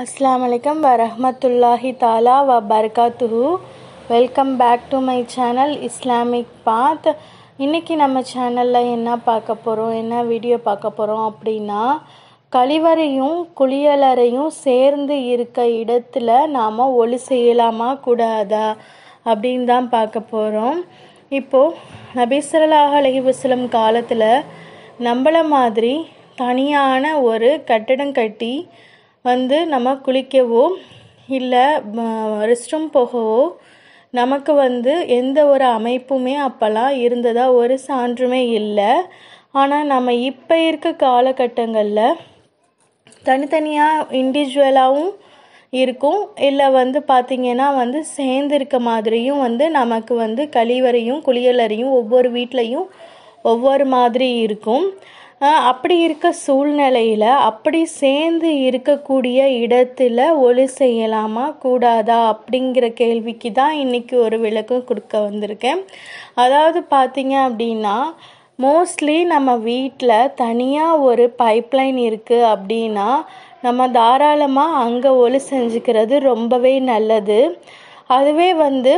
அஸ்லாம் வலைக்கம் வரஹமத்துல்லாஹி தாலா வ பர்காத்துஹு welcome back to my channel Islamic path இன்றைக்கி நம்ம சேனலில் என்ன பார்க்க போகிறோம் என்ன வீடியோ பார்க்க போகிறோம் அப்படின்னா கழிவறையும் குளியலறையும் சேர்ந்து இருக்க இடத்துல நாம் ஒளி செய்யலாமா கூடாதா அப்படின் தான் பார்க்க போகிறோம் இப்போது நபீசரலாக அலஹி காலத்தில் நம்மளை மாதிரி தனியான ஒரு கட்டடம் கட்டி வந்து நம்ம குளிக்கவோ இல்லை ரெஸ்ட் ரூம் போகவோ நமக்கு வந்து எந்த ஒரு அமைப்புமே அப்போல்லாம் இருந்ததாக ஒரு சான்றுமே இல்லை ஆனால் நம்ம இப்போ இருக்க காலகட்டங்களில் தனித்தனியாக இண்டிவிஜுவலாகவும் இருக்கும் இல்லை வந்து பார்த்திங்கன்னா வந்து சேர்ந்து இருக்க மாதிரியும் வந்து நமக்கு வந்து கழிவறையும் குளியலறையும் ஒவ்வொரு வீட்லேயும் ஒவ்வொரு மாதிரி இருக்கும் அப்படி இருக்க சூழ்நிலையில் அப்படி சேர்ந்து இருக்கக்கூடிய இடத்துல ஒளி செய்யலாமா கூடாதா அப்படிங்கிற கேள்விக்கு தான் இன்றைக்கி ஒரு விளக்கம் கொடுக்க வந்திருக்கேன் அதாவது பார்த்தீங்க அப்படின்னா மோஸ்ட்லி நம்ம வீட்டில் தனியாக ஒரு பைப்லைன் இருக்குது அப்படின்னா நம்ம தாராளமாக அங்கே ஒளி செஞ்சுக்கிறது ரொம்பவே நல்லது அதுவே வந்து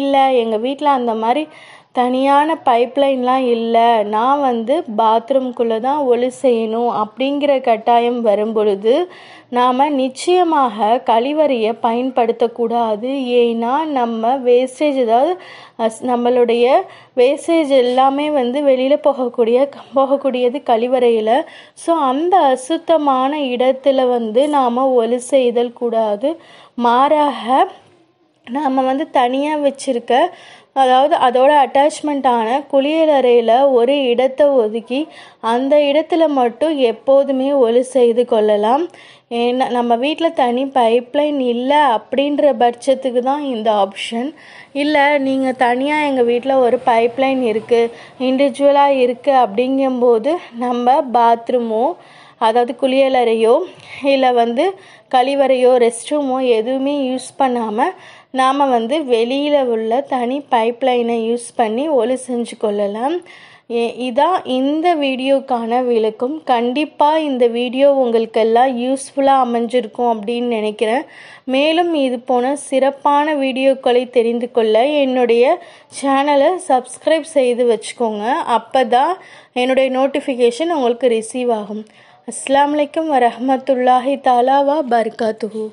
இல்லை எங்கள் வீட்டில் அந்த மாதிரி தனியான பைப்லைன்லாம் இல்லை நான் வந்து பாத்ரூம்குள்ளே தான் ஒலி செய்யணும் அப்படிங்கிற கட்டாயம் வரும் பொழுது நாம் நிச்சயமாக கழிவறையை பயன்படுத்தக்கூடாது ஏன்னா நம்ம வேஸ்டேஜ் ஏதாவது நம்மளுடைய வேஸ்டேஜ் எல்லாமே வந்து வெளியில் போகக்கூடிய போகக்கூடியது கழிவறையில் ஸோ அந்த அசுத்தமான இடத்துல வந்து நாம் ஒலி செய்தல் கூடாது மாறாக நாம் வந்து தனியாக வச்சுருக்க அதாவது அதோட அட்டாச்மெண்ட்டான குளியலறையில் ஒரு இடத்தை ஒதுக்கி அந்த இடத்துல மட்டும் எப்போதுமே ஒலி செய்து கொள்ளலாம் ஏன்னா நம்ம வீட்டில் தனி பைப்லைன் இல்லை அப்படின்ற பட்சத்துக்கு தான் இந்த ஆப்ஷன் இல்லை நீங்கள் தனியாக எங்கள் வீட்டில் ஒரு பைப்லைன் இருக்குது இண்டிவிஜுவலாக இருக்குது அப்படிங்கும்போது நம்ம பாத்ரூமோ அதாவது குளியலறையோ இல்லை வந்து கழிவறையோ ரெஸ்ட் ரூமோ எதுவுமே யூஸ் பண்ணாமல் நாம் வந்து வெளியில் உள்ள தனி பைப்லைனை யூஸ் பண்ணி ஒலி செஞ்சு கொள்ளலாம் இதான் இந்த வீடியோக்கான விளக்கம் கண்டிப்பாக இந்த வீடியோ உங்களுக்கெல்லாம் யூஸ்ஃபுல்லாக அமைஞ்சிருக்கும் அப்படின்னு நினைக்கிறேன் மேலும் இது போன சிறப்பான வீடியோக்களை தெரிந்து கொள்ள என்னுடைய சேனலை சப்ஸ்கிரைப் செய்து வச்சுக்கோங்க அப்போ தான் என்னுடைய நோட்டிஃபிகேஷன் உங்களுக்கு ரிசீவ் ஆகும் அஸ்லாம் வலைக்கம் வரமத்துல்லாஹி தாலாவா பர்காத்துஹூ